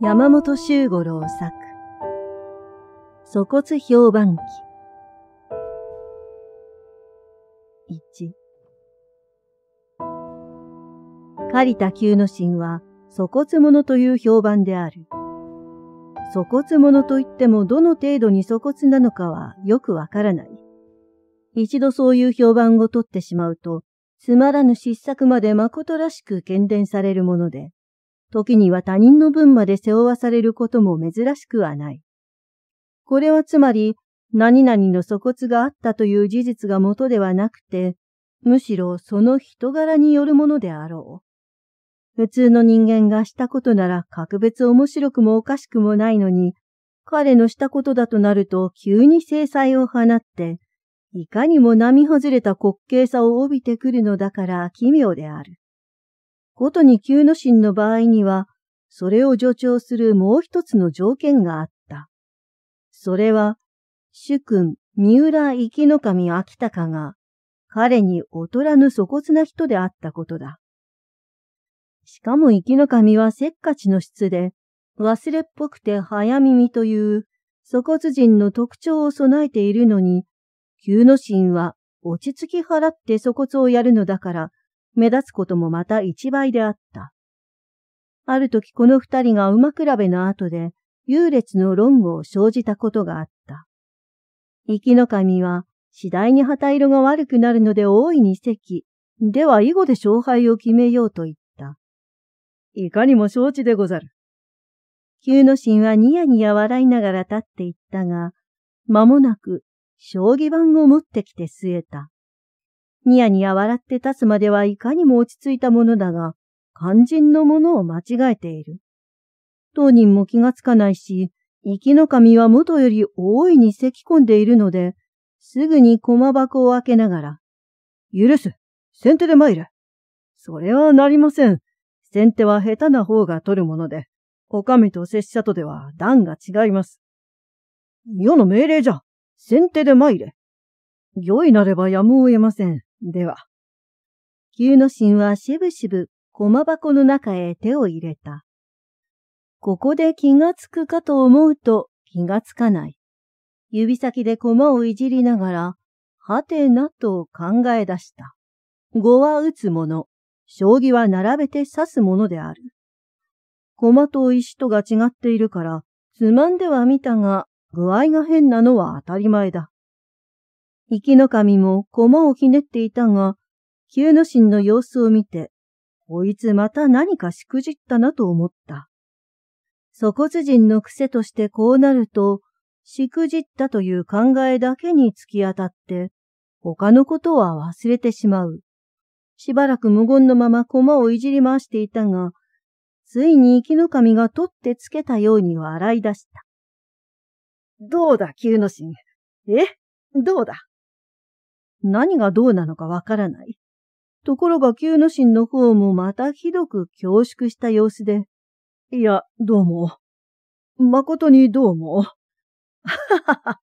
山本周五郎作。粗骨評判記。1。狩田旧の神は、粗骨者という評判である。粗骨者といってもどの程度に粗骨なのかはよくわからない。一度そういう評判を取ってしまうと、つまらぬ失策まで誠らしく喧伝されるもので、時には他人の分まで背負わされることも珍しくはない。これはつまり、何々の粗骨があったという事実が元ではなくて、むしろその人柄によるものであろう。普通の人間がしたことなら格別面白くもおかしくもないのに、彼のしたことだとなると急に制裁を放って、いかにも並外れた滑稽さを帯びてくるのだから奇妙である。ことに急の神の場合には、それを助長するもう一つの条件があった。それは、主君、三浦生きの神秋高が、彼に劣らぬ粗骨な人であったことだ。しかも生きの神はせっかちの質で、忘れっぽくて早耳という、粗骨人の特徴を備えているのに、旧の神は落ち着き払って粗骨をやるのだから、目立つこともまた一倍であった。ある時この二人が馬比べの後で優劣の論語を生じたことがあった。生きの神は次第に旗色が悪くなるので大いに席、では囲碁で勝敗を決めようと言った。いかにも承知でござる。旧の神はニヤニヤ笑いながら立って言ったが、間もなく将棋盤を持ってきて据えた。ニヤニヤ笑って立つまではいかにも落ち着いたものだが、肝心のものを間違えている。当人も気がつかないし、生きの神は元より大いに咳込んでいるので、すぐに駒箱を開けながら、許す先手で参れそれはなりません。先手は下手な方が取るもので、お上と拙者とでは段が違います。世の命令じゃ先手で参れ。良いなればやむを得ません。では。急の神はしぶしぶ駒箱の中へ手を入れた。ここで気がつくかと思うと気がつかない。指先で駒をいじりながら、はてなと考え出した。碁は打つもの、将棋は並べて指すものである。駒と石とが違っているから、つまんでは見たが、具合が変なのは当たり前だ。生きの神も駒をひねっていたが、旧の神の様子を見て、こいつまた何かしくじったなと思った。粗骨人の癖としてこうなると、しくじったという考えだけに突き当たって、他のことは忘れてしまう。しばらく無言のまま駒をいじり回していたが、ついに生きの神が取ってつけたように笑い出した。どうだ、旧の神。えどうだ何がどうなのかわからない。ところが旧の神の方もまたひどく恐縮した様子で、いや、どうも。誠にどうも。ははは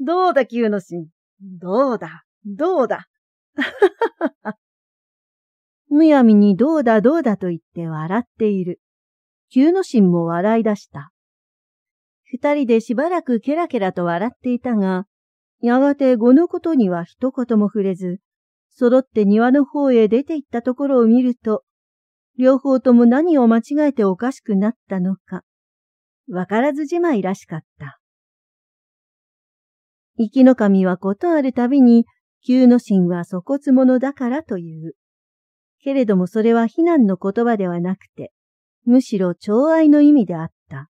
どうだ旧の神。どうだ、どうだ。はははむやみにどうだどうだと言って笑っている。旧の神も笑い出した。二人でしばらくケラケラと笑っていたが、やがて後のことには一言も触れず、揃って庭の方へ出て行ったところを見ると、両方とも何を間違えておかしくなったのか、わからずじまいらしかった。生きの神はことあるたびに、旧の神は粗骨者だからという。けれどもそれは非難の言葉ではなくて、むしろ寵愛の意味であった。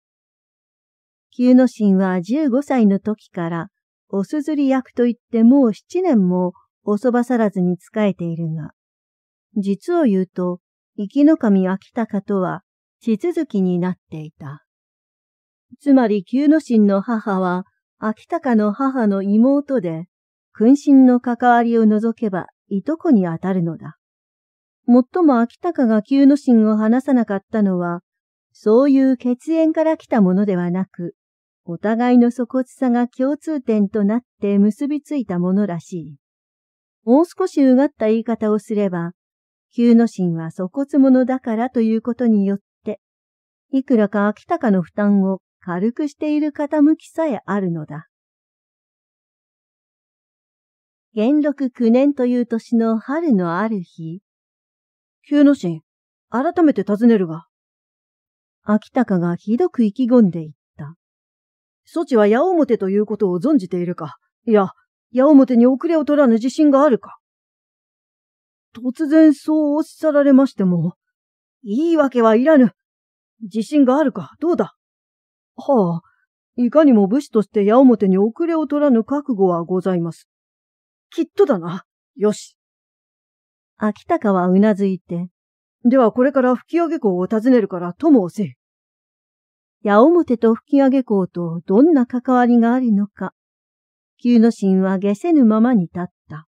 旧の神は15歳の時からおすずり役といってもう七年もおそばさらずに仕えているが、実を言うと、生きの神秋高とは、地続きになっていた。つまり、旧之進の母は、秋高の母の妹で、君臣の関わりを除けば、いとこにあたるのだ。もっとも秋高が旧之進を話さなかったのは、そういう血縁から来たものではなく、お互いの粗骨さが共通点となって結びついたものらしい。もう少しうがった言い方をすれば、旧の神は粗骨者だからということによって、いくらか秋高の負担を軽くしている傾きさえあるのだ。元禄九年という年の春のある日。旧の神、改めて尋ねるが。秋高がひどく意気込んでいた。そちは矢面ということを存じているか、いや、矢面に遅れを取らぬ自信があるか。突然そうおっしゃられましても、言い訳はいらぬ。自信があるか、どうだ。はあ、いかにも武士として矢面に遅れを取らぬ覚悟はございます。きっとだな。よし。秋高はうなずいて。ではこれから吹き上げ校を訪ねるから友をせい。矢面と吹上校とどんな関わりがあるのか、旧の神は下せぬままに立った。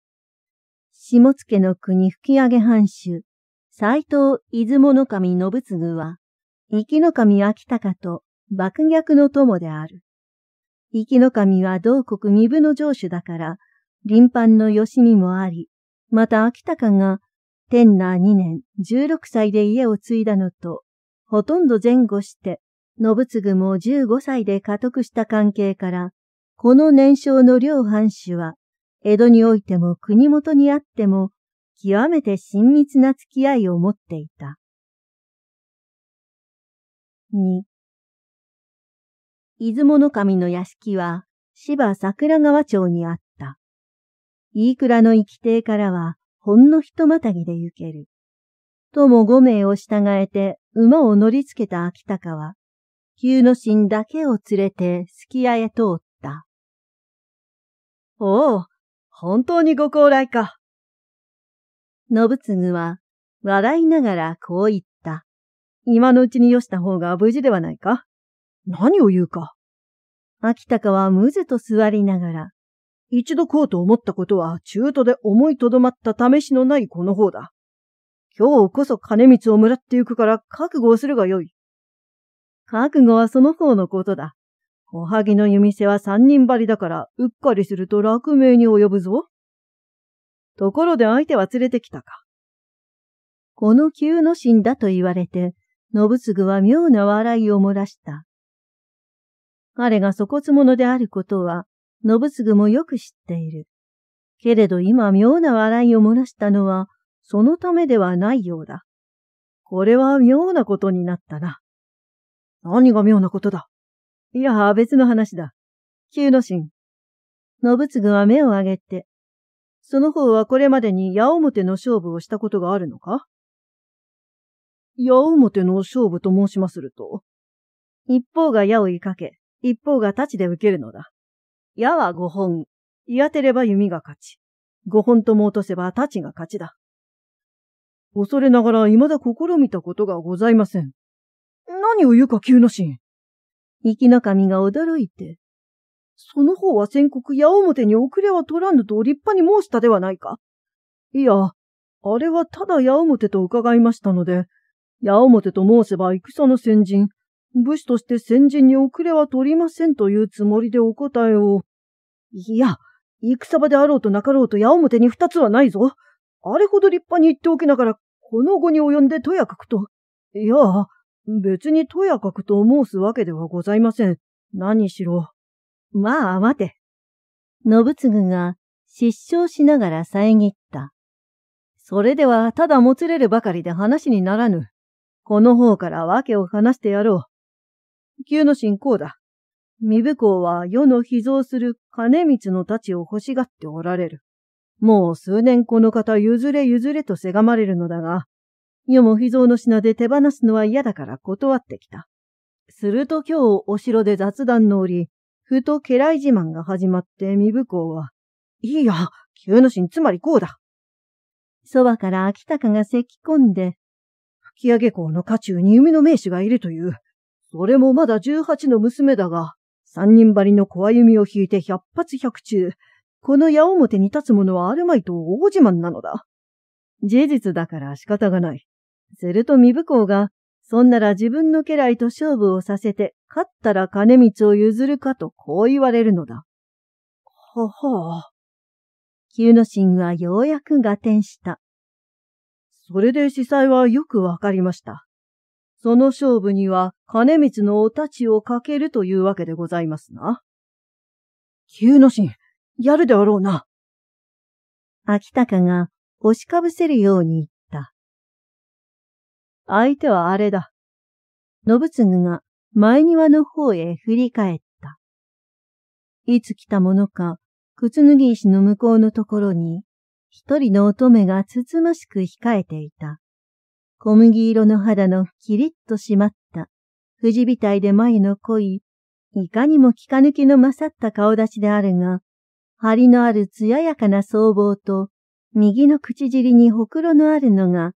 下野の国吹上藩主、斎藤出雲守信次は、生きの神秋高と爆逆の友である。生きの神は同国身分の城主だから、臨藩の吉見もあり、また秋高が天那二年十六歳で家を継いだのと、ほとんど前後して信次も15歳で家督した関係から、この年少の両藩主は、江戸においても国元にあっても、極めて親密な付き合いを持っていた。2出雲の神の屋敷は芝桜川町にあった。飯倉の行き邸からはほんのひとまたぎで行ける。とも五名を従えて馬を乗りつけた秋高は、旧の神だけを連れてすき家へ通った。おお、本当にご高来か。信次は笑いながらこう言った。今のうちによした方が無事ではないか何を言うか。秋高はむずと座りながら、一度こうと思ったことは中途で思いとどまった試しのないこの方だ。今日こそ金光をもらってゆくから覚悟をするがよい。覚悟はその方のことだ。おはぎの弓瀬は三人張りだから、うっかりすると落命に及ぶぞ。ところで相手は連れてきたか。この急の神だと言われて、信次は妙な笑いを漏らした。彼が粗骨者であることは、信次もよく知っている。けれど今妙な笑いを漏らしたのは、そのためではないようだ。これは妙なことになったな。何が妙なことだ。いや、別の話だ。旧の神。信次は目を上げて。その方はこれまでに矢面の勝負をしたことがあるのか矢面の勝負と申しますると。一方が矢を追いかけ、一方が太刀で受けるのだ。矢は五本。当てれば弓が勝ち。五本とも落とせば太刀が勝ちだ。恐れながら未だ試みたことがございません。何を言うか急の神。生きの神が驚いて。その方は宣告矢面に遅れは取らぬと立派に申したではないか。いや、あれはただ矢面と伺いましたので、矢面と申せば戦の先人、武士として先人に遅れは取りませんというつもりでお答えを。いや、戦場であろうとなかろうと矢面に二つはないぞ。あれほど立派に言っておきながら、この後に及んでとやかくと。いや、別にとやかくと申すわけではございません。何しろ。まあ、待て。信次が失笑しながら遮った。それではただもつれるばかりで話にならぬ。この方から訳を話してやろう。急の進行だ。身武功は世の秘蔵する金光の太刀を欲しがっておられる。もう数年この方譲れ譲れとせがまれるのだが、よも秘蔵の品で手放すのは嫌だから断ってきた。すると今日お城で雑談の折、ふと家来自慢が始まって身不幸は、いいや、急の神つまりこうだ。そばから秋高が咳込んで、吹上港の家中に弓の名手がいるという、それもまだ十八の娘だが、三人張りの小歩みを引いて百発百中、この矢面に立つ者はあるまいと大自慢なのだ。事実だから仕方がない。すると身不幸が、そんなら自分の家来と勝負をさせて、勝ったら金光を譲るかとこう言われるのだ。ほほう。旧之進はようやく合点した。それで司祭はよくわかりました。その勝負には金光のお立ちをかけるというわけでございますな。旧の神、やるであろうな。秋高が押しかぶせるように相手はあれだ。信次が前庭の方へ振り返った。いつ来たものか、靴脱ぎ石の向こうのところに、一人の乙女がつつましく控えていた。小麦色の肌のキリッと締まった、藤いで眉の濃い、いかにも気か抜きの勝った顔立ちであるが、張りのある艶やかな僧帽と、右の口尻にほくろのあるのが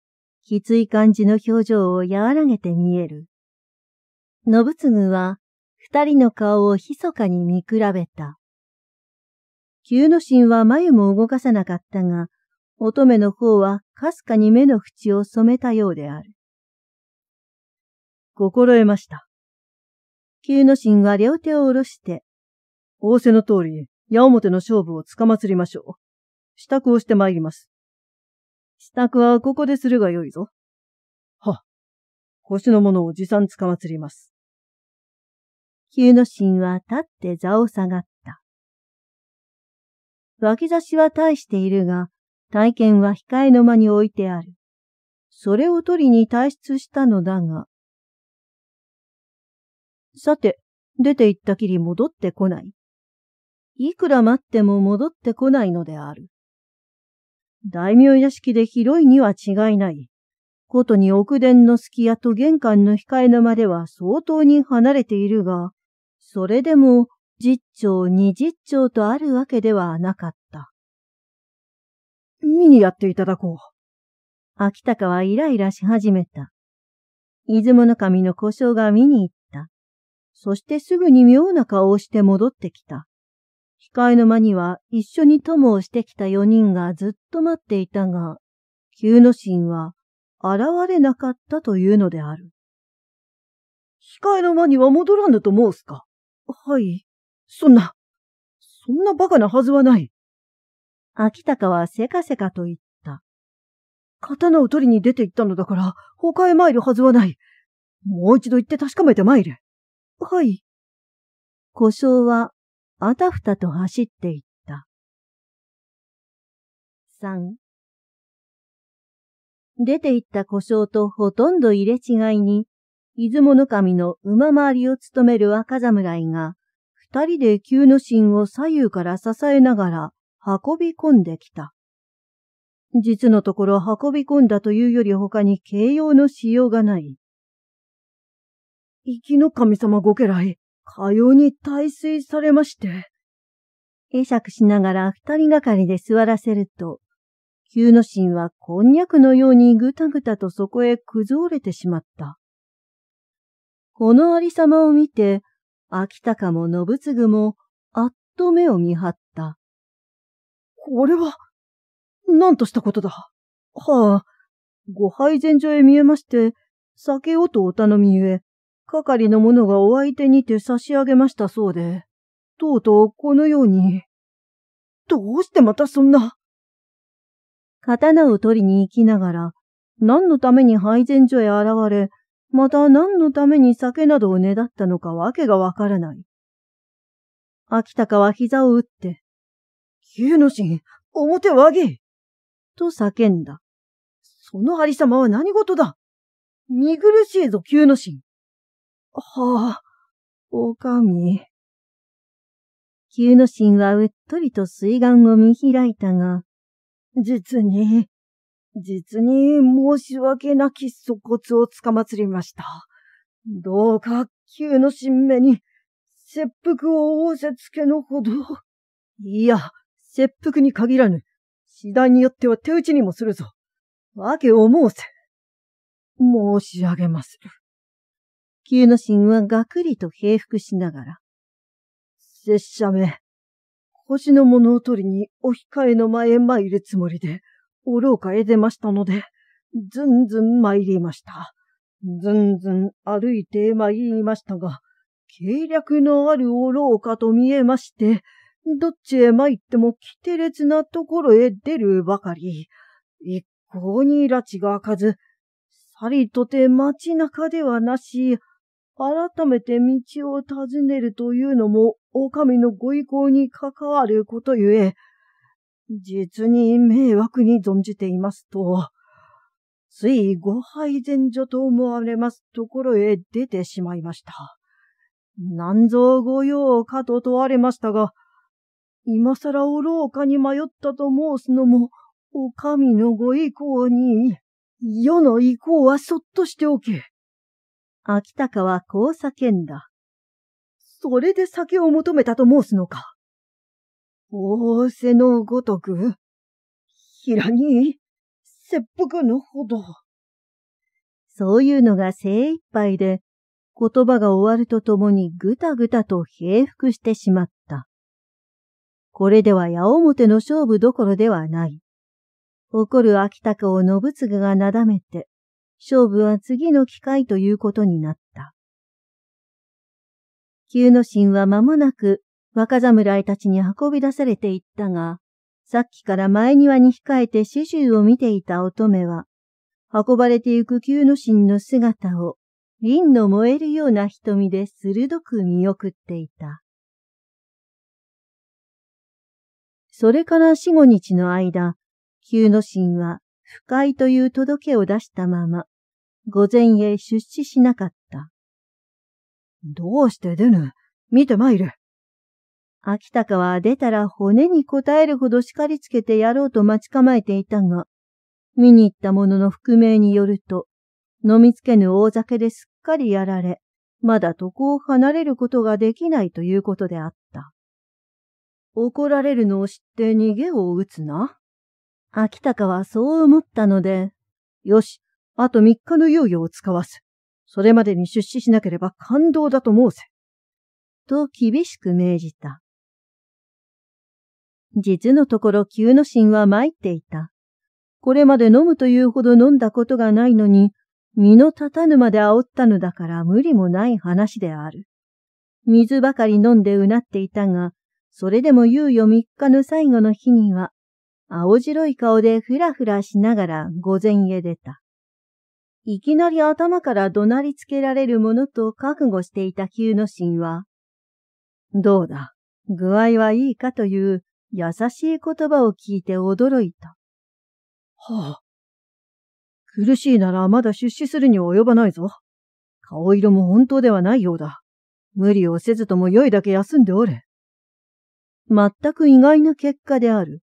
きつい感じの表情を和らげて見える。信次は二人の顔を密かに見比べた。急の神は眉も動かさなかったが、乙女の方はかすかに目の縁を染めたようである。心得ました。急の心は両手を下ろして、仰せの通り、矢面の勝負をつかまつりましょう。支度をして参ります。支度はここでするがよいぞ。は、星の者を持参つかまつります。九之神は立って座を下がった。脇差しは大しているが、体験は控えの間に置いてある。それを取りに退出したのだが。さて、出て行ったきり戻ってこない。いくら待っても戻ってこないのである。大名屋敷で広いには違いない。ことに奥殿の隙家と玄関の控えの間では相当に離れているが、それでも十丁二十丁とあるわけではなかった。見にやっていただこう。秋高はイライラし始めた。出雲の神の故障が見に行った。そしてすぐに妙な顔をして戻ってきた。控えの間には一緒に友をしてきた四人がずっと待っていたが、旧の心は現れなかったというのである。控えの間には戻らぬと申すかはい。そんな、そんな馬鹿なはずはない。秋高はせかせかと言った。刀を取りに出て行ったのだから、他へ参るはずはない。もう一度行って確かめて参れ。はい。故障はあたふたと走っていった。3出て行った故障とほとんど入れ違いに、出雲の神の馬回りを務める若侍が、二人で急の神を左右から支えながら運び込んできた。実のところ運び込んだというより他に形容のしようがない。生きの神様ご家来、かように退水されまして。会釈しながら二人がかりで座らせると、旧の神はこんにゃくのようにぐたぐたとそこへ崩れてしまった。このありさまを見て、秋高も信次もあっと目を見張った。これは、何としたことだ。はあ、ご配膳所へ見えまして、酒をとお頼みゆえ、係の者がお相手にて差し上げましたそうで、とうとうこのように。どうしてまたそんな。刀を取りに行きながら、何のために配膳所へ現れ、また何のために酒などをねだったのかわけがわからない。秋高は膝を打って、牛の神、表を上げと叫んだ。そのありさまは何事だ見苦しいぞ、旧の神。はあ、おかみ。旧の神はうっとりと水眼を見開いたが、実に、実に申し訳なき粗骨をつかまつりました。どうか旧の進目に、切腹を仰せつけのほど。いや、切腹に限らぬ。次第によっては手打ちにもするぞ。わけを申せ。申し上げまする。急の神はがくりと平伏しながら。拙者め、星の物を取りにお控えの前へ参るつもりで、お廊下へ出ましたので、ずんずん参りました。ずんずん歩いて参りましたが、計略のあるお廊下と見えまして、どっちへ参っても奇てれつなところへ出るばかり。一向に拉致が開かず、さりとて街中ではなし、改めて道を尋ねるというのも、狼のご意向に関わることゆえ、実に迷惑に存じていますと、ついご配膳所と思われますところへ出てしまいました。何ぞご用かと問われましたが、今更お廊下に迷ったと申すのも、お上のご意向に、世の意向はそっとしておけ。秋高はこう叫んだ。それで酒を求めたと申すのか。仰せのごとく、平に、切腹のほど。そういうのが精一杯で、言葉が終わるとともにぐたぐたと平服してしまった。これでは矢面の勝負どころではない。怒る秋高を信継がなだめて、勝負は次の機会ということになった。旧の神は間もなく若侍たちに運び出されていったが、さっきから前庭に控えて始終を見ていた乙女は、運ばれてゆく旧の神の姿を、凛の燃えるような瞳で鋭く見送っていた。それから四五日の間、旧の神は不快という届けを出したまま、御前へ出資しなかった。どうして出ぬ見て参る。秋高は出たら骨に応えるほど叱りつけてやろうと待ち構えていたが、見に行った者の覆名によると、飲みつけぬ大酒ですっかりやられ、まだ床を離れることができないということであった。怒られるのを知って逃げを打つな。秋高はそう思ったので、よし、あと3日の猶予を使わす。それまでに出資しなければ感動だと申せ。と厳しく命じた。実のところ急の神は参っていた。これまで飲むというほど飲んだことがないのに、身の立たぬまで煽ったのだから無理もない話である。水ばかり飲んでうなっていたが、それでも猶予3日の最後の日には、青白い顔でふらふらしながら御前へ出た。いきなり頭から怒鳴りつけられるものと覚悟していた旧の神は、どうだ、具合はいいかという優しい言葉を聞いて驚いた。はあ。苦しいならまだ出資するには及ばないぞ。顔色も本当ではないようだ。無理をせずとも良いだけ休んでおれ。全く意外な結果である。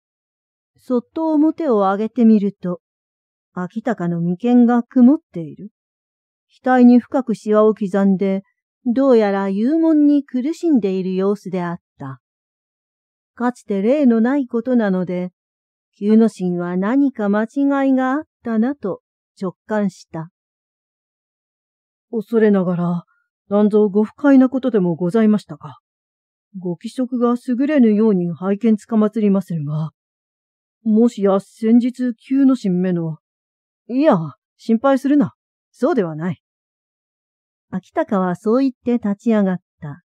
そっと表を上げてみると、秋高の眉間が曇っている。額に深くシワを刻んで、どうやら幽門に苦しんでいる様子であった。かつて例のないことなので、旧の神は何か間違いがあったなと直感した。恐れながら、何ぞご不快なことでもございましたか。ご気色が優れぬように拝見つかまつりまするが、もしや先日急の新目の。いや、心配するな。そうではない。秋高はそう言って立ち上がった。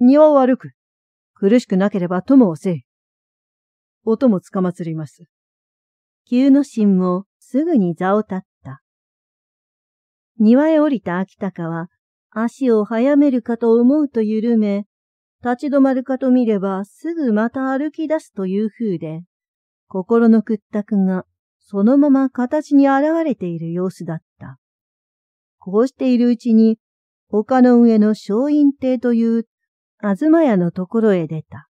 庭を歩く。苦しくなければ友をせい。音もつかまつります。急の心もすぐに座を立った。庭へ降りた秋高は足を早めるかと思うと緩め、立ち止まるかと見ればすぐまた歩き出すという風で、心の屈託がそのまま形に現れている様子だった。こうしているうちに、丘の上の松陰亭という東屋のところへ出た。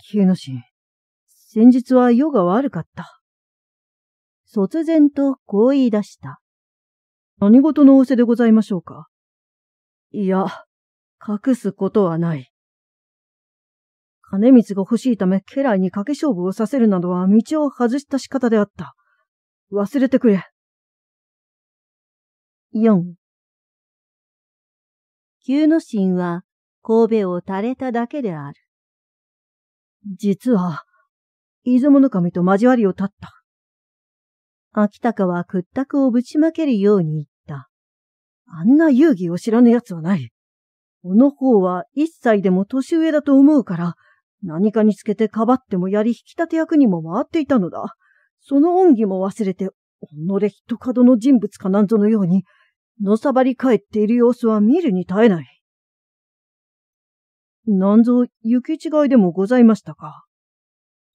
清野氏、先日は世が悪かった。突然とこう言い出した。何事の仰せでございましょうかいや、隠すことはない。金光が欲しいため家来に賭け勝負をさせるなどは道を外した仕方であった。忘れてくれ。4旧の神は神戸を垂れただけである。実は、出雲守と交わりを立った。秋高は屈託をぶちまけるように言った。あんな遊戯を知らぬ奴はない。この方は一歳でも年上だと思うから、何かにつけてかばってもやり引き立て役にも回っていたのだ。その恩義も忘れて、己一角の人物かなんぞのように、のさばり返っている様子は見るに耐えない。なんぞ、行き違いでもございましたか。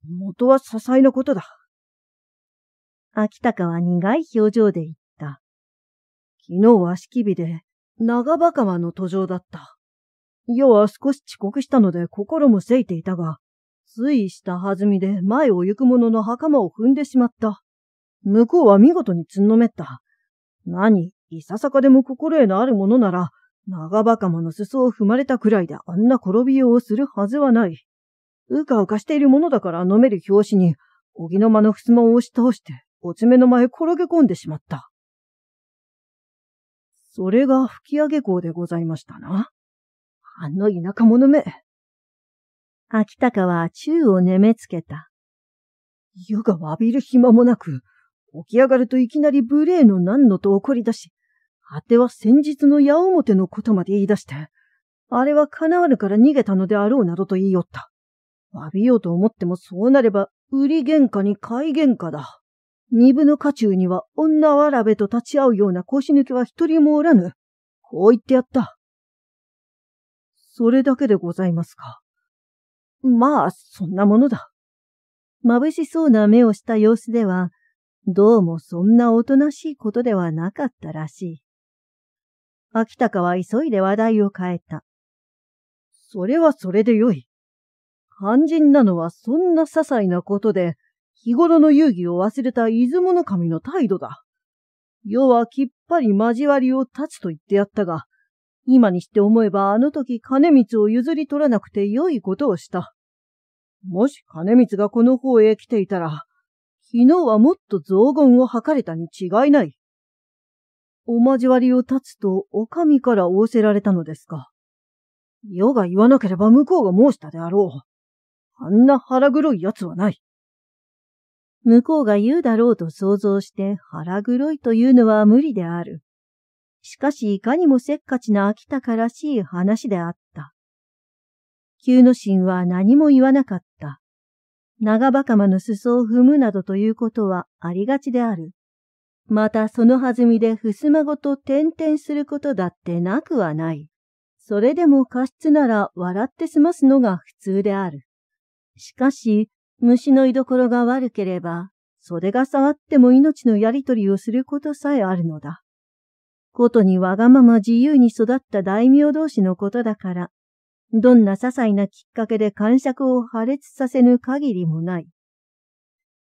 元は些細なことだ。秋高は苦い表情で言った。昨日は式日で、長バカの途上だった。要は少し遅刻したので心もせいていたが、推移したはずみで前を行く者の袴を踏んでしまった。向こうは見事につんのめった。何、いささかでも心得のあるものなら、長バカマの裾を踏まれたくらいであんな転びようをするはずはない。うかうかしているものだから飲める拍子に、荻の間の襖を押し倒して、お爪の前転げ込んでしまった。それが吹き上げ校でございましたな。あの田舎者め。秋高は宙をねめつけた。湯が詫びる暇もなく、起き上がるといきなり無礼の何のと怒り出し、果ては先日の矢面のことまで言い出して、あれは叶わぬから逃げたのであろうなどと言いよった。詫びようと思ってもそうなれば、売り喧嘩に買い喧嘩だ。二部の家中には女わらべと立ち会うような腰抜けは一人もおらぬ。こう言ってやった。それだけでございますか。まあ、そんなものだ。眩しそうな目をした様子では、どうもそんなおとなしいことではなかったらしい。秋高は急いで話題を変えた。それはそれでよい。肝心なのはそんな些細なことで、日頃の遊戯を忘れた出雲の神の態度だ。世はきっぱり交わりを断つと言ってやったが、今にして思えばあの時金光を譲り取らなくて良いことをした。もし金光がこの方へ来ていたら、昨日はもっと増言を図れたに違いない。お交わりを立つと、お上から仰せられたのですが。世が言わなければ向こうが申したであろう。あんな腹黒い奴はない。向こうが言うだろうと想像して腹黒いというのは無理である。しかしいかにもせっかちな秋高らしい話であった。旧の神は何も言わなかった。長バカの裾を踏むなどということはありがちである。またその弾みで襖ごと転々することだってなくはない。それでも過失なら笑って済ますのが普通である。しかし、虫の居所が悪ければ、袖が触っても命のやりとりをすることさえあるのだ。ことにわがまま自由に育った大名同士のことだから、どんな些細なきっかけで感触を破裂させぬ限りもない。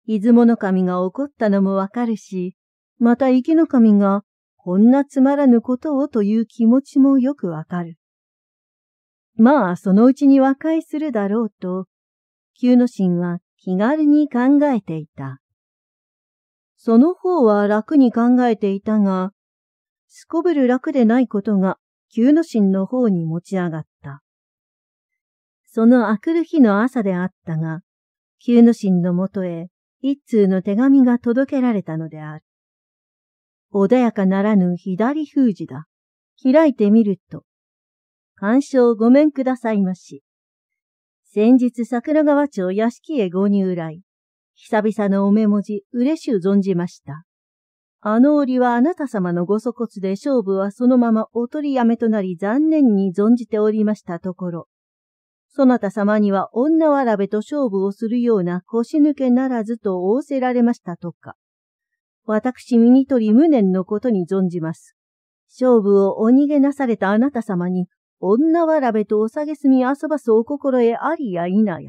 出雲の神が怒ったのもわかるし、また池の神がこんなつまらぬことをという気持ちもよくわかる。まあ、そのうちに和解するだろうと、旧の神は気軽に考えていた。その方は楽に考えていたが、すこぶる楽でないことが、旧の神の方に持ち上がった。そのあくる日の朝であったが、旧の神のもとへ一通の手紙が届けられたのである。穏やかならぬ左封じだ。開いてみると、干渉ごめんくださいまし。先日桜川町屋敷へご入来。久々のお目文字、嬉しゅう存じました。あの折はあなた様のご粗骨で勝負はそのままお取りやめとなり残念に存じておりましたところ、そなた様には女わらべと勝負をするような腰抜けならずと仰せられましたとか。私身にとり無念のことに存じます。勝負をお逃げなされたあなた様に、女わらべとお下げすみ遊ばすお心得ありや否や。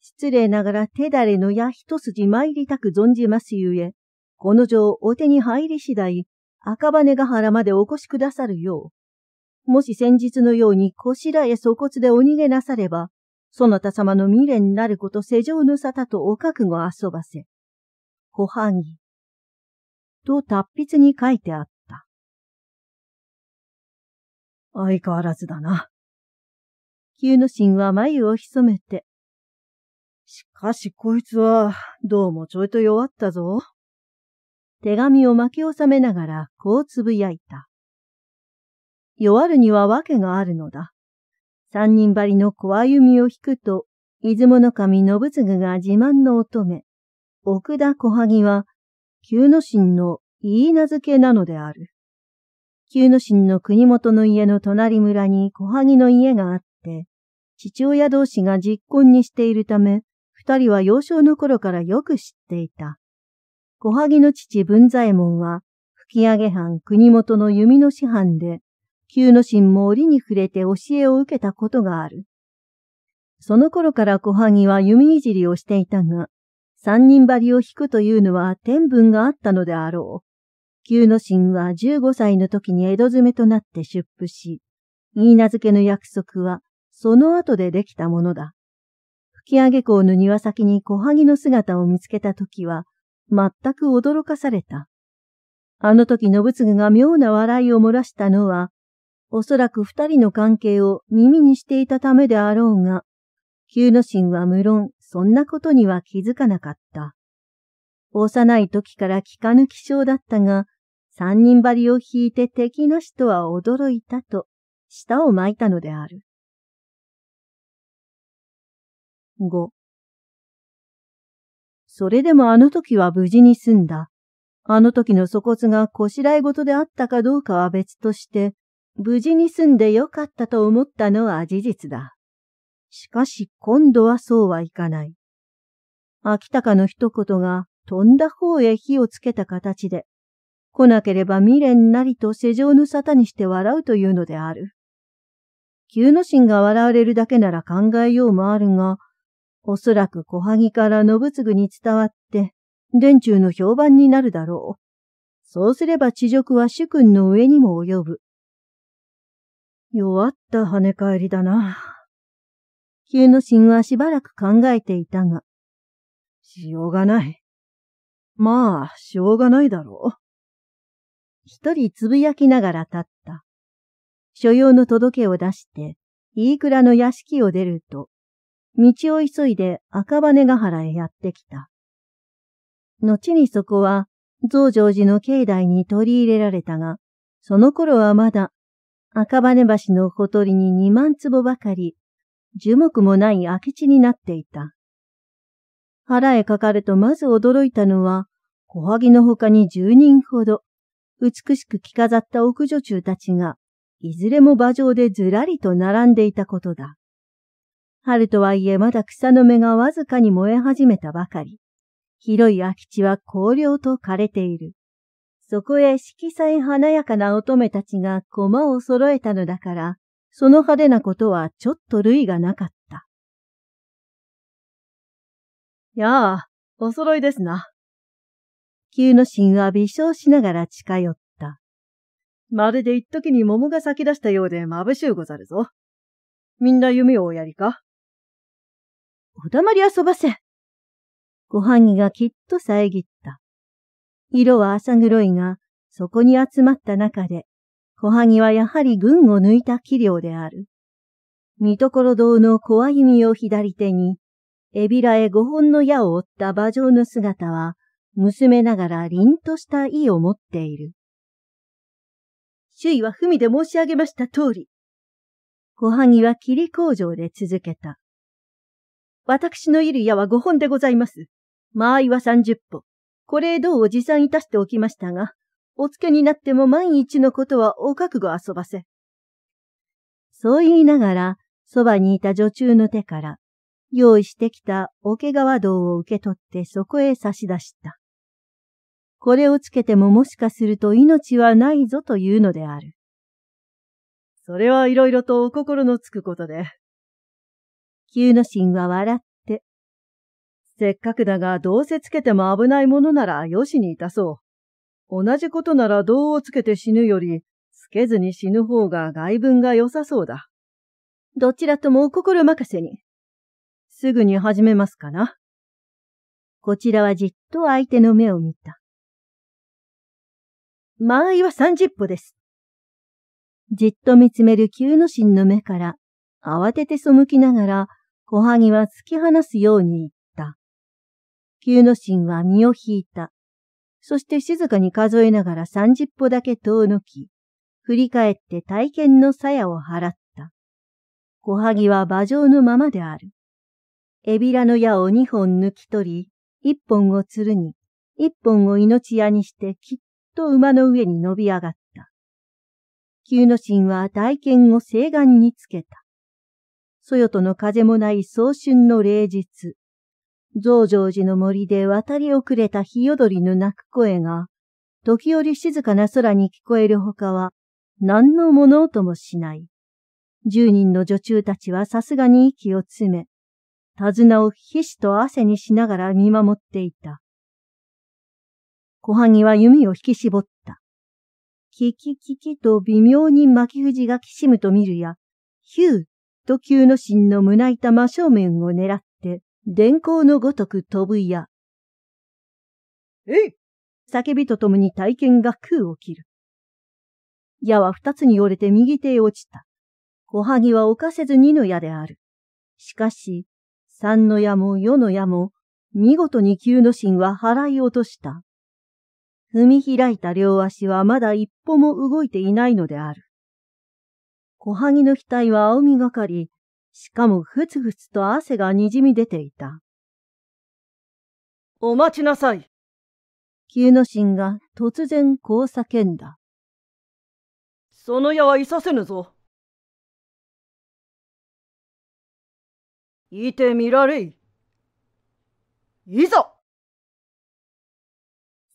失礼ながら手だれの矢一筋参りたく存じますゆえ、この城お手に入り次第、赤羽ヶ原までお越しくださるよう。もし先日のようにこしらえ粗骨でお逃げなされば、そなた様の未練なること世上の沙汰とお覚悟遊ばせ。小ぎ。と達筆に書いてあった。相変わらずだな。旧の神は眉を潜めて。しかしこいつは、どうもちょいと弱ったぞ。手紙を巻き収めながらこうつぶやいた。弱るには訳があるのだ。三人張りの小歩みを引くと、出雲の神信次が自慢の乙女、奥田小萩は、旧の神の言い名付けなのである。旧の神の国元の家の隣村に小萩の家があって、父親同士が実婚にしているため、二人は幼少の頃からよく知っていた。小萩の父文左衛門は、吹上藩国元の弓の師範で、旧の神も折に触れて教えを受けたことがある。その頃から小萩は弓いじりをしていたが、三人針を引くというのは天分があったのであろう。旧の神は15歳の時に江戸詰めとなって出布し、言い名付けの約束はその後でできたものだ。吹上校の庭先に小萩の姿を見つけた時は、全く驚かされた。あの時信次が妙な笑いを漏らしたのは、おそらく二人の関係を耳にしていたためであろうが、旧の進は無論そんなことには気づかなかった。幼い時から気かぬ気性だったが、三人張りを引いて敵なしとは驚いたと、舌を巻いたのである。五。それでもあの時は無事に済んだ。あの時の粗骨がこしらえとであったかどうかは別として、無事に済んでよかったと思ったのは事実だ。しかし今度はそうはいかない。秋高の一言が飛んだ方へ火をつけた形で、来なければ未練なりと世情の沙汰にして笑うというのである。急の心が笑われるだけなら考えようもあるが、おそらく小萩から信継に伝わって、連中の評判になるだろう。そうすれば地辱は主君の上にも及ぶ。弱った跳ね返りだな。旧の神はしばらく考えていたが。しようがない。まあ、しょうがないだろう。一人つぶやきながら立った。所用の届けを出して、飯倉の屋敷を出ると、道を急いで赤羽ヶ原へやってきた。後にそこは増上寺の境内に取り入れられたが、その頃はまだ赤羽橋のほとりに二万坪ばかり、樹木もない空き地になっていた。腹へかかるとまず驚いたのは、小萩の他に十人ほど、美しく着飾った奥女中たちが、いずれも馬上でずらりと並んでいたことだ。春とはいえまだ草の芽がわずかに燃え始めたばかり。広い空き地は荒涼と枯れている。そこへ色彩華やかな乙女たちが駒を揃えたのだから、その派手なことはちょっと類がなかった。やあ、お揃いですな。急の神は微笑しながら近寄った。まるで一時に桃が咲き出したようで眩しゅうござるぞ。みんな弓をおやりかおだまり遊ばせ。ご飯儀がきっと遮った。色は浅黒いが、そこに集まった中で、小萩はやはり群を抜いた器量である。見所堂の小歩を左手に、エビラへ五本の矢を折った馬上の姿は、娘ながら凛とした意を持っている。主位は文で申し上げました通り。小萩は霧工場で続けた。私のいる矢は5本でございます。間合いは30歩。これどうを持参いたしておきましたが、お付けになっても万一のことはお覚悟遊ばせ。そう言いながら、そばにいた女中の手から、用意してきた桶川道を受け取ってそこへ差し出した。これをつけてももしかすると命はないぞというのである。それはいろいろとお心のつくことで、旧の神は笑って。せっかくだが、どうせつけても危ないものならよしにいたそう。同じことなら銅をつけて死ぬより、つけずに死ぬ方が外分が良さそうだ。どちらともお心任せに。すぐに始めますかな。こちらはじっと相手の目を見た。間合いは30歩です。じっと見つめる旧の神の目から、慌てて背きながら、小萩は突き放すように言った。急の神は身を引いた。そして静かに数えながら三十歩だけ遠のき、振り返って体験の鞘を払った。小萩は馬上のままである。エビラの矢を二本抜き取り、一本を鶴るに、一本を命矢にしてきっと馬の上に伸び上がった。急の神は大剣を正眼につけた。そよとの風もない早春の霊日。増上寺の森で渡り遅れた日踊りの泣く声が、時折静かな空に聞こえるほかは、何の物音もしない。十人の女中たちはさすがに息を詰め、手綱を皮脂と汗にしながら見守っていた。小萩は弓を引き絞った。キキキキと微妙に巻き藤がきしむと見るや、ヒュート級の心の胸板真正面を狙って、電光のごとく飛ぶ矢。えい叫びとともに体験が空を切る。矢は二つに折れて右手へ落ちた。小萩は犯せず二の矢である。しかし、三の矢も四の矢も、見事に九の心は払い落とした。踏み開いた両足はまだ一歩も動いていないのである。小萩の額は青みがかり、しかもふつふつと汗がにじみ出ていた。お待ちなさい。急之進が突然こう叫んだ。その矢はいさせぬぞ。いてみられい。いざ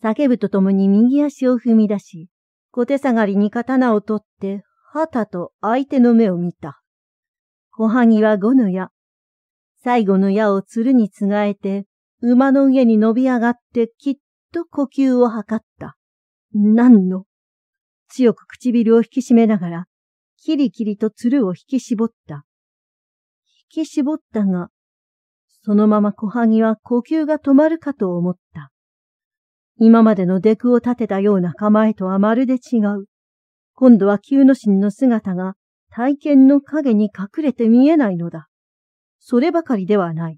叫ぶとともに右足を踏み出し、小手下がりに刀を取ってはたと相手の目を見た。小萩は五の矢。最後の矢を鶴につがえて、馬の上に伸び上がってきっと呼吸を測った。何の強く唇を引き締めながら、キリキリと鶴を引き絞った。引き絞ったが、そのまま小萩は呼吸が止まるかと思った。今までのデクを立てたような構えとはまるで違う。今度は旧の神の姿が体験の影に隠れて見えないのだ。そればかりではない。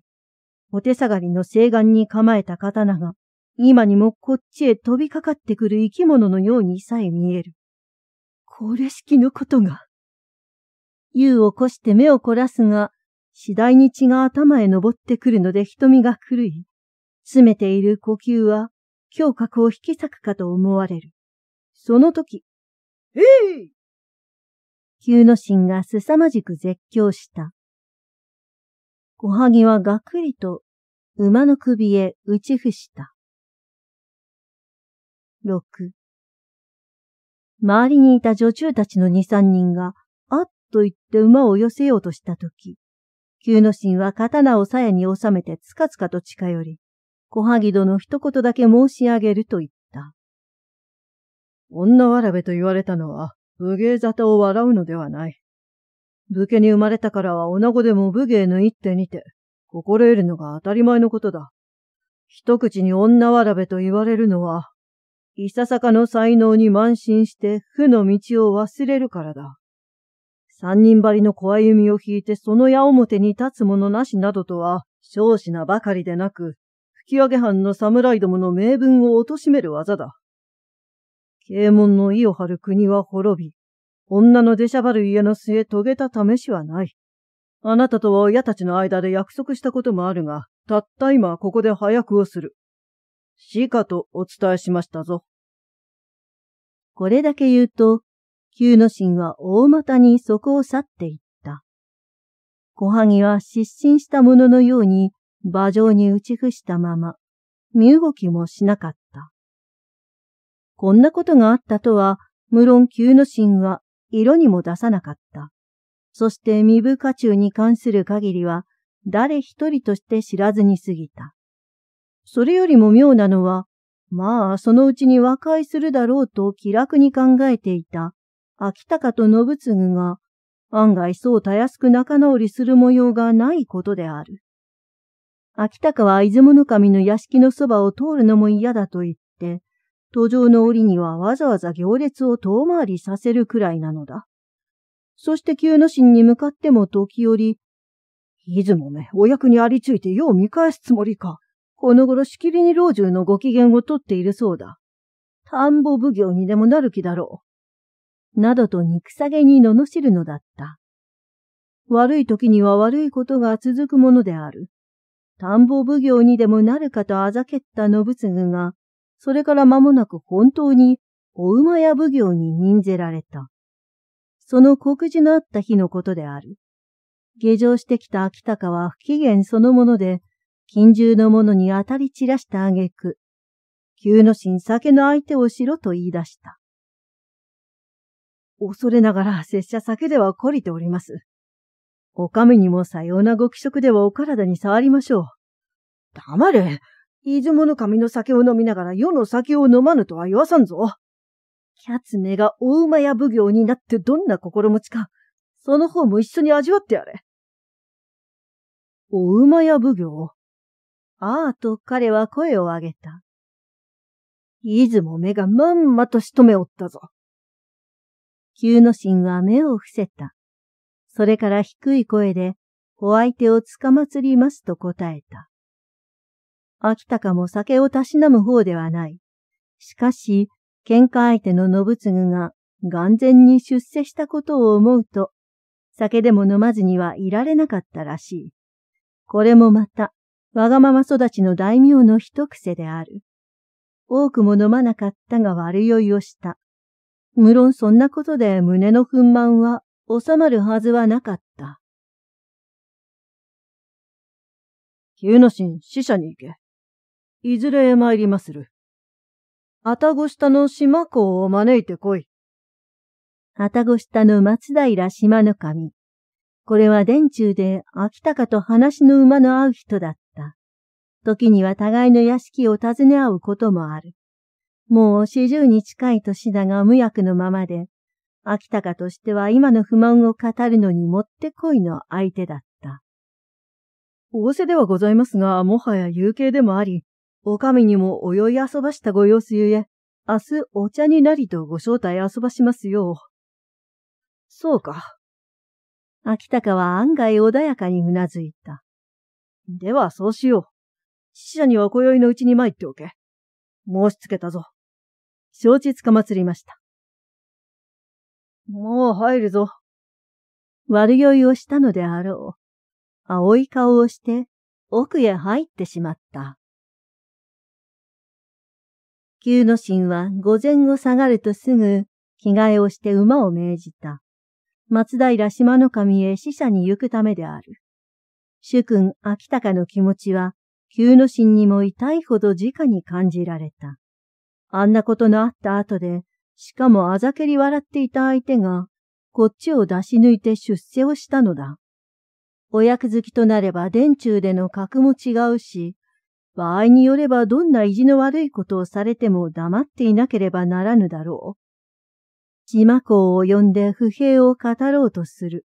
お手下がりの西岸に構えた刀が、今にもこっちへ飛びかかってくる生き物のようにさえ見える。これ式のことが。湯を起こして目を凝らすが、次第に血が頭へ登ってくるので瞳が狂い、詰めている呼吸は、胸郭を引き裂くかと思われる。その時、へい急の神が凄まじく絶叫した。小萩はがくりと馬の首へ打ち伏した。6周りにいた女中たちの二三人が、あっと言って馬を寄せようとしたとき、急の神は刀を鞘に収めてつかつかと近寄り、小萩殿一言だけ申し上げると言っ女わらべと言われたのは、武芸沙汰を笑うのではない。武家に生まれたからは女子でも武芸の一手にて、心得るのが当たり前のことだ。一口に女わらべと言われるのは、いささかの才能に慢心して負の道を忘れるからだ。三人張りの小歩みを引いてその矢面に立つ者なしなどとは、少子なばかりでなく、吹き上げ藩の侍どもの名分を貶める技だ。啓門の意を張る国は滅び、女の出しゃばる家の末遂げた試しはない。あなたとは親たちの間で約束したこともあるが、たった今ここで早くをする。しかとお伝えしましたぞ。これだけ言うと、旧の神は大股にそこを去っていった。小萩は失神したもののように馬上に打ち伏したまま、身動きもしなかった。こんなことがあったとは、無論旧の神は色にも出さなかった。そして身部家中に関する限りは、誰一人として知らずに過ぎた。それよりも妙なのは、まあ、そのうちに和解するだろうと気楽に考えていた、秋高と信次が、案外そうたやすく仲直りする模様がないことである。秋高は出雲の神の屋敷のそばを通るのも嫌だと言って、途上の折にはわざわざ行列を遠回りさせるくらいなのだ。そして旧の神に向かっても時折、出雲め、お役にありついてよう見返すつもりか。この頃しきりに老中のご機嫌をとっているそうだ。田んぼ奉行にでもなる気だろう。などと憎さげに罵るのだった。悪い時には悪いことが続くものである。田んぼ奉行にでもなるかとあざけった信次が、それから間もなく本当にお馬や奉行に任ぜられた。その告示のあった日のことである。下城してきた秋高は不機嫌そのもので、近獣の者に当たり散らした挙句、急の神酒の相手をしろと言い出した。恐れながら拙者酒では懲りております。お上にもさようなご気色ではお体に触りましょう。黙れ出雲の神の酒を飲みながら世の酒を飲まぬとは言わさんぞ。キャツメがお馬や奉行になってどんな心持ちか、その方も一緒に味わってやれ。お馬や奉行。ああと彼は声を上げた。出雲目がまんまと仕留めおったぞ。急の神は目を伏せた。それから低い声で、お相手をつかまつりますと答えた。秋高も酒をたしなむ方ではない。しかし、喧嘩相手の信継が眼前に出世したことを思うと、酒でも飲まずにはいられなかったらしい。これもまた、わがまま育ちの大名の一癖である。多くも飲まなかったが悪酔いをした。無論そんなことで胸の憤満は収まるはずはなかった。旧の神、死者に行け。いずれへ参りまする。あたご下の島港を招いてこい。あたご下の松平島の神。これは殿中で秋高と話の馬の合う人だった。時には互いの屋敷を訪ね合うこともある。もう四十に近い年だが無役のままで、秋高としては今の不満を語るのにもってこいの相手だった。仰せではございますが、もはや有形でもあり、お上にも泳い遊ばしたご様子ゆえ、明日お茶になりとご招待遊ばしますよう。そうか。秋高は案外穏やかにうなずいた。ではそうしよう。死者には今宵のうちに参っておけ。申しつけたぞ。承知つかまつりました。もう入るぞ。悪酔いをしたのであろう。青い顔をして奥へ入ってしまった。旧の神は午前後下がるとすぐ着替えをして馬を命じた。松平島の神へ死者に行くためである。主君秋高の気持ちは、旧の心にも痛いほど直に感じられた。あんなことのあった後で、しかもあざけり笑っていた相手が、こっちを出し抜いて出世をしたのだ。お役好きとなれば殿中での格も違うし、場合によればどんな意地の悪いことをされても黙っていなければならぬだろう。島公を呼んで不平を語ろうとする。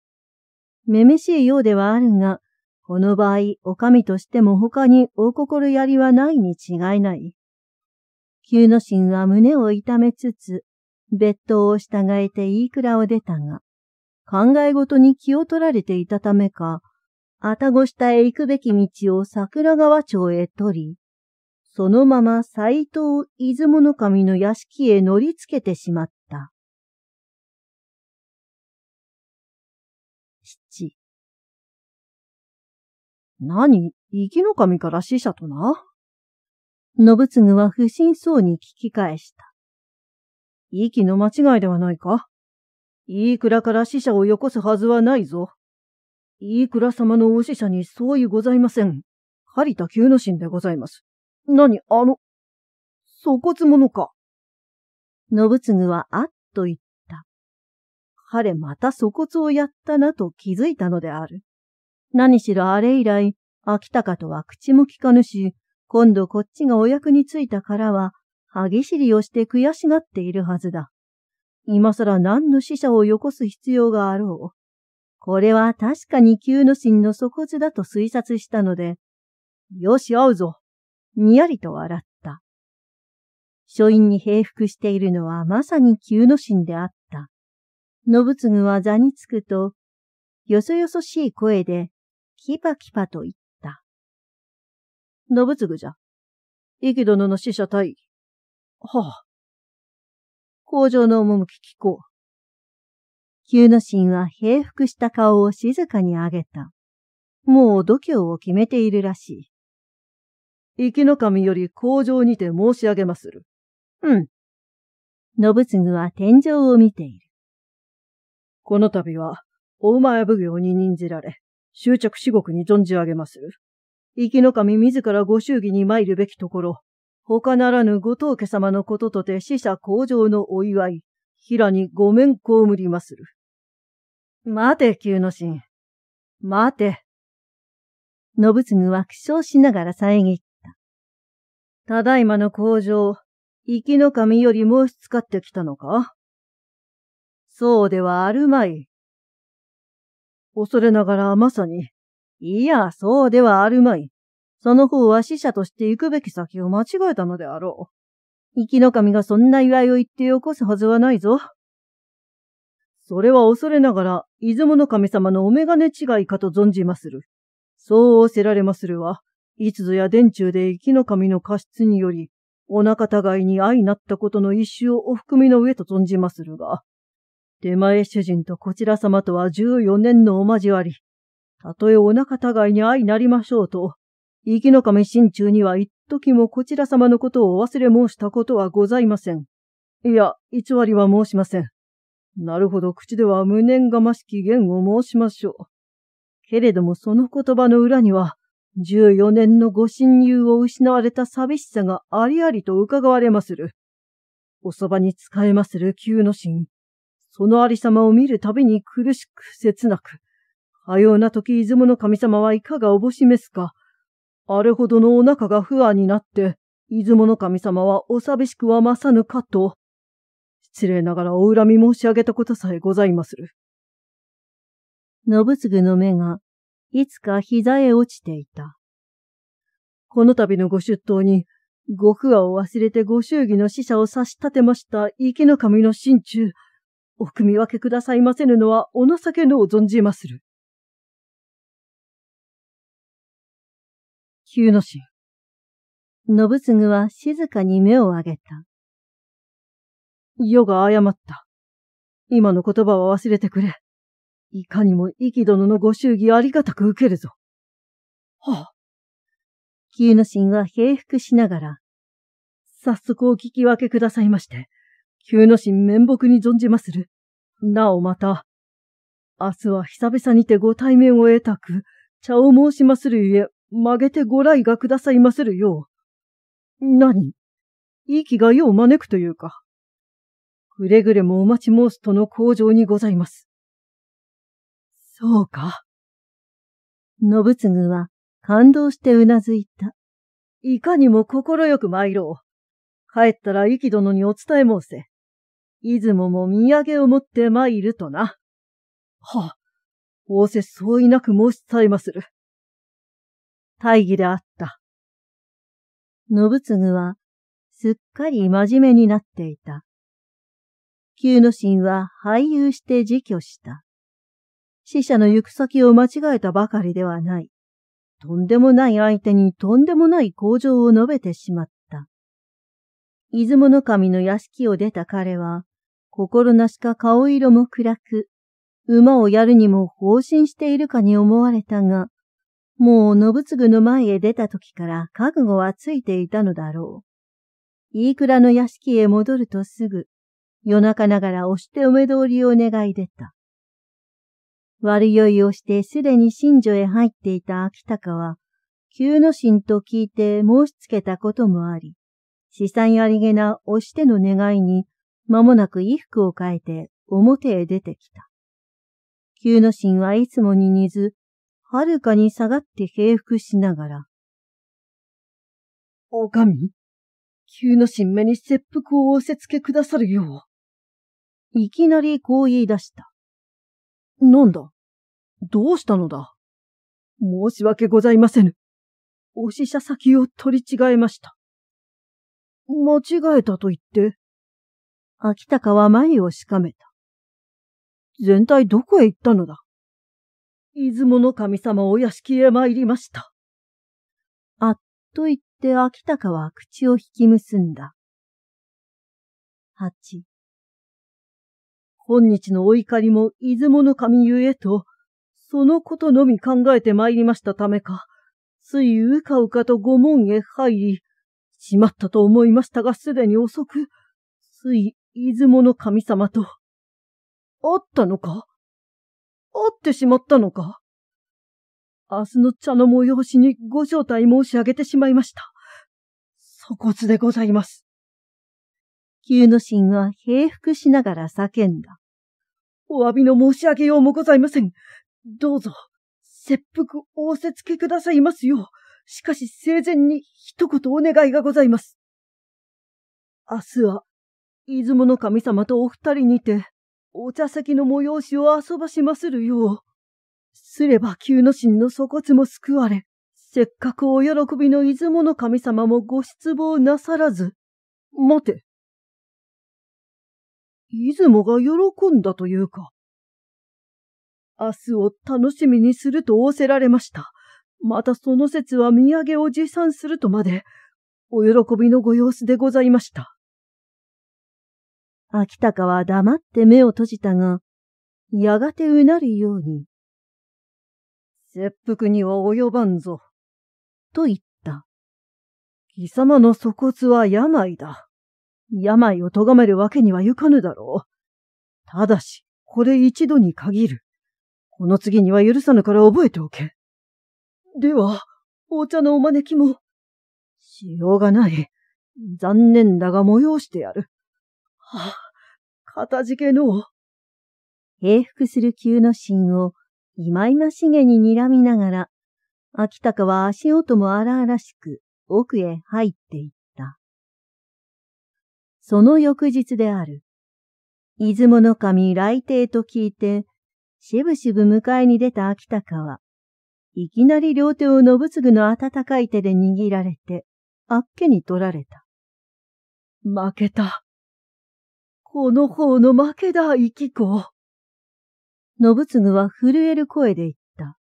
めめしいようではあるが、この場合、お上としても他にお心やりはないに違いない。旧の心は胸を痛めつつ、別当を従えていくらを出たが、考え事に気を取られていたためか、あたご下へ行くべき道を桜川町へ取り、そのまま斎藤出雲の神の屋敷へ乗りつけてしまった。七。何生きの神から死者とな信次は不審そうに聞き返した。息の間違いではないかいい蔵から死者をよこすはずはないぞ。いい倉様のお使者に相違ございません。狩田久之進でございます。何、あの、粗骨者か。信次はあっと言った。彼また粗骨をやったなと気づいたのである。何しろあれ以来、秋高とは口も聞かぬし、今度こっちがお役に着いたからは、歯ぎしりをして悔しがっているはずだ。今更何の死者をよこす必要があろう。これは確かに旧の神の底図だと推察したので、よし、会うぞ。にやりと笑った。書院に平服しているのはまさに旧の神であった。信次は座につくと、よそよそしい声で、キパキパと言った。信次じゃ。生き殿の死者対。はあ。工場の趣聞こう。急の神は平服した顔を静かに上げた。もう度胸を決めているらしい。生きの神より工場にて申し上げまする。うん。信次は天井を見ている。この度は、お馬奉行に任じられ、執着至極に存じ上げまする。生きの神自らご祝儀に参るべきところ、他ならぬご当家様のこととて死者向上のお祝い、平にご面こむりまする。待て、急の神。待て。信次は苦笑しながら遮った。ただいまの工場、生きの神より申し使ってきたのかそうではあるまい。恐れながらまさに、いや、そうではあるまい。その方は死者として行くべき先を間違えたのであろう。生きの神がそんな祝いを言ってよこすはずはないぞ。それは恐れながら、出雲の神様のお眼鏡違いかと存じまする。そう仰せられまするは、いつぞや殿中で生きの神の過失により、お腹互いに相なったことの一種をお含みの上と存じまするが、手前主人とこちら様とは十四年のお交わり、たとえお腹互いに相なりましょうと、生きの神心中には一時もこちら様のことをお忘れ申したことはございません。いや、偽りは申しません。なるほど、口では無念がましき言を申しましょう。けれどもその言葉の裏には、14年のご親友を失われた寂しさがありありと伺われまする。おそばに仕えまする旧の神。そのありさまを見るたびに苦しく切なく、かような時出雲の神様はいかがおぼしめすか。あれほどのお腹が不安になって、出雲の神様はお寂しくはまさぬかと、失礼ながらお恨み申し上げたことさえございまする。信次の目が、いつか膝へ落ちていた。この度のご出頭に、ご不和を忘れてご祝儀の使者を差し立てました池の神の心中、お組み分けくださいませぬのはお情けのを存じまする。急の神。信次は静かに目を上げた。世が謝った。今の言葉は忘れてくれ。いかにも生き殿のご祝儀ありがたく受けるぞ。はあ。旧の神は平服しながら、早速お聞き分けくださいまして、急の神面目に存じまする。なおまた、明日は久々にてご対面を得たく、茶を申しまするゆえ、曲げてご来がくださいまするよう。何息が世を招くというか。くれぐれもお待ち申すとの工場にございます。そうか。信次は感動してうなずいた。いかにも心よく参ろう。帰ったらゆき殿にお伝え申せ。出雲も土産を持って参るとな。は仰せういなく申し伝えまする。大義であった。信継はすっかり真面目になっていた。旧の神は俳優して自挙した。死者の行く先を間違えたばかりではない。とんでもない相手にとんでもない向上を述べてしまった。出雲の神の屋敷を出た彼は、心なしか顔色も暗く、馬をやるにも放心しているかに思われたが、もう信次の前へ出た時から覚悟はついていたのだろう。飯倉の屋敷へ戻るとすぐ、夜中ながら押してお目通りを願い出た。悪酔いをしてすでに新女へ入っていた秋高は、急の神と聞いて申し付けたこともあり、資産ありげな押しての願いに、間もなく衣服を変えて表へ出てきた。急の神はいつもに似ず、はるかに下がって平服しながら。おかみ、急の神目に切腹を仰せつけくださるよう。いきなりこう言い出した。なんだどうしたのだ申し訳ございませぬ。お使者先を取り違えました。間違えたと言って。秋高は眉をしかめた。全体どこへ行ったのだ出雲の神様お屋敷へ参りました。あっと言って秋高は口を引き結んだ。八。本日のお怒りも出雲の神ゆえと、そのことのみ考えて参りましたためか、ついうかうかと御門へ入り、しまったと思いましたがすでに遅く、つい出雲の神様と、会ったのか会ってしまったのか明日の茶の催しにご招待申し上げてしまいました。粗骨でございます。旧の神は平服しながら叫んだ。お詫びの申し上げようもございません。どうぞ、切腹仰せつけくださいますよう、しかし生前に一言お願いがございます。明日は、出雲の神様とお二人にて、お茶席の催しを遊ばしまするよう。すれば旧の神の粗骨も救われ、せっかくお喜びの出雲の神様もご失望なさらず。待て。出雲が喜んだというか。明日を楽しみにすると仰せられました。またその説は土産を持参するとまで、お喜びのご様子でございました。秋高は黙って目を閉じたが、やがてうなるように、切腹には及ばんぞ、と言った。貴様の粗骨は病だ。病を咎めるわけにはいかぬだろう。ただし、これ一度に限る。この次には許さぬから覚えておけ。では、お茶のお招きも。しようがない。残念だが催してやる。はあ、かたじけのう。平伏する急の心を、いまいましげに睨みながら、秋高は足音も荒々しく奥へ入っていっその翌日である。出雲の神来帝と聞いて、しぶしぶ迎えに出た秋高は、いきなり両手を信次の温かい手で握られて、あっけに取られた。負けた。この方の負けだ、生き子。信次は震える声で言った。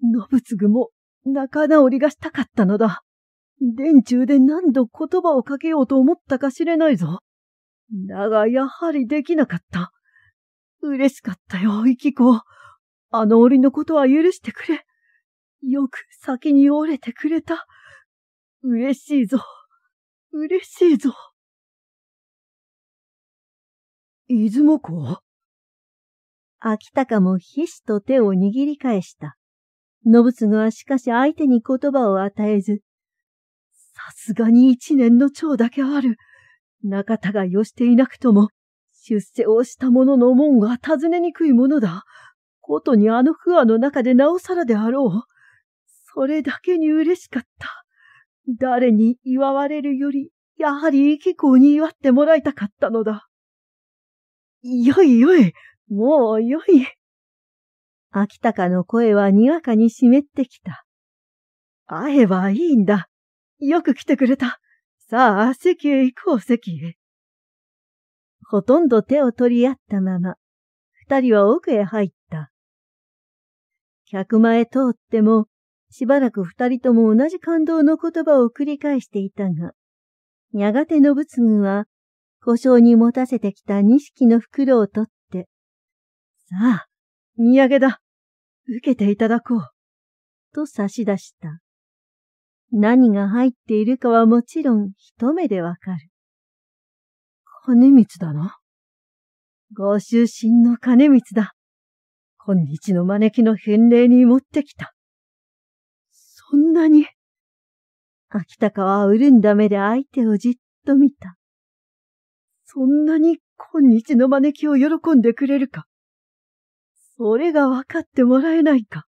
信次も仲直りがしたかったのだ。電柱で何度言葉をかけようと思ったか知れないぞ。だがやはりできなかった。嬉しかったよ、生き子。あの檻のことは許してくれ。よく先に折れてくれた。嬉しいぞ。嬉しいぞ。出雲湖秋高も必死と手を握り返した。信次はしかし相手に言葉を与えず、さすがに一年の長だけある。中田がよしていなくとも、出世をした者の門が尋ねにくいものだ。ことにあの不安の中でなおさらであろう。それだけに嬉しかった。誰に祝われるより、やはり貴公に祝ってもらいたかったのだ。よいよい、もうよい。秋高の声はにわかに湿ってきた。会えばいいんだ。よく来てくれた。さあ、席へ行こう、席へ。ほとんど手を取り合ったまま、二人は奥へ入った。客前通っても、しばらく二人とも同じ感動の言葉を繰り返していたが、やがて信次は、故障に持たせてきた二匹の袋を取って、さあ、土産だ。受けていただこう。と差し出した。何が入っているかはもちろん一目でわかる。金光だな。ご出身の金光だ。今日の招きの返礼に持ってきた。そんなに。秋高は潤んだ目で相手をじっと見た。そんなに今日の招きを喜んでくれるか。それが分かってもらえないか。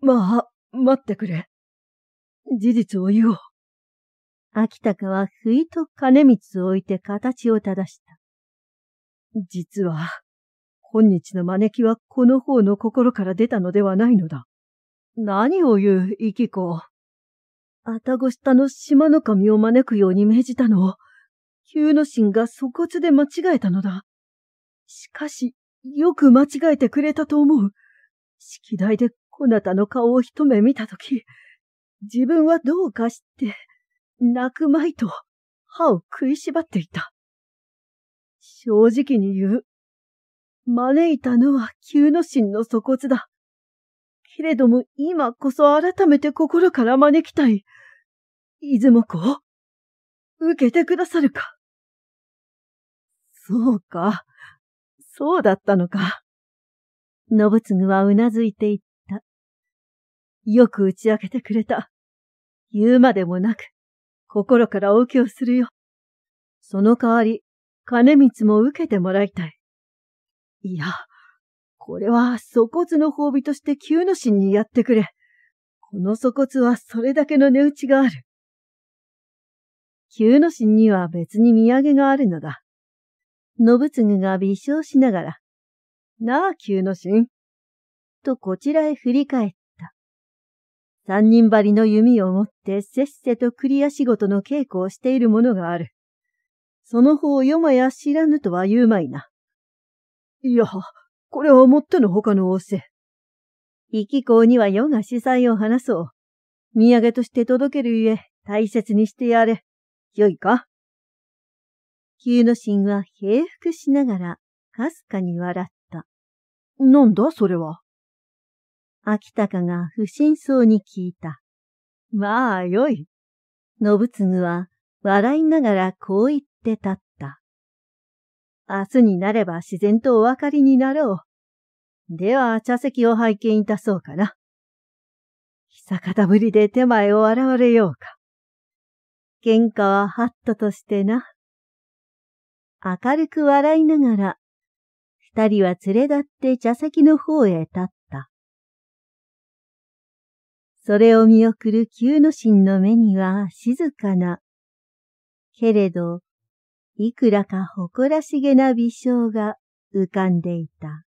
まあ、待ってくれ。事実を言おう。秋高は不意と金光を置いて形を正した。実は、今日の招きはこの方の心から出たのではないのだ。何を言う、生き子。あたご下の島の神を招くように命じたのを、旧の神が粗骨で間違えたのだ。しかし、よく間違えてくれたと思う。式台でこなたの顔を一目見たとき、自分はどうかして、泣くまいと歯を食いしばっていた。正直に言う。招いたのは急の心の粗骨だ。けれども今こそ改めて心から招きたい。出雲子受けてくださるか。そうか。そうだったのか。信次はうなずいていよく打ち明けてくれた。言うまでもなく、心からお受けをするよ。その代わり、金光も受けてもらいたい。いや、これは粗骨の褒美として旧の神にやってくれ。この粗骨はそれだけの値打ちがある。旧の神には別に土産があるのだ。信次が微笑しながら、なあ、旧の神。とこちらへ振り返っ三人張りの弓を持ってせっせとクリア仕事の稽古をしている者がある。その方よもや知らぬとは言うまいな。いや、これはもっての他の仰せ。行き校には世が司祭を話そう。土産として届けるゆえ、大切にしてやれ。よいか旧の神は平服しながら、かすかに笑った。なんだそれは。秋高が不審そうに聞いた。まあ、よい。信次は笑いながらこう言って立った。明日になれば自然とお分かりになろう。では、茶席を拝見いたそうかな。久方ぶりで手前を現れようか。喧嘩はハットとしてな。明るく笑いながら、二人は連れ立って茶席の方へ立っそれを見送る旧の神の目には静かな。けれど、いくらか誇らしげな微笑が浮かんでいた。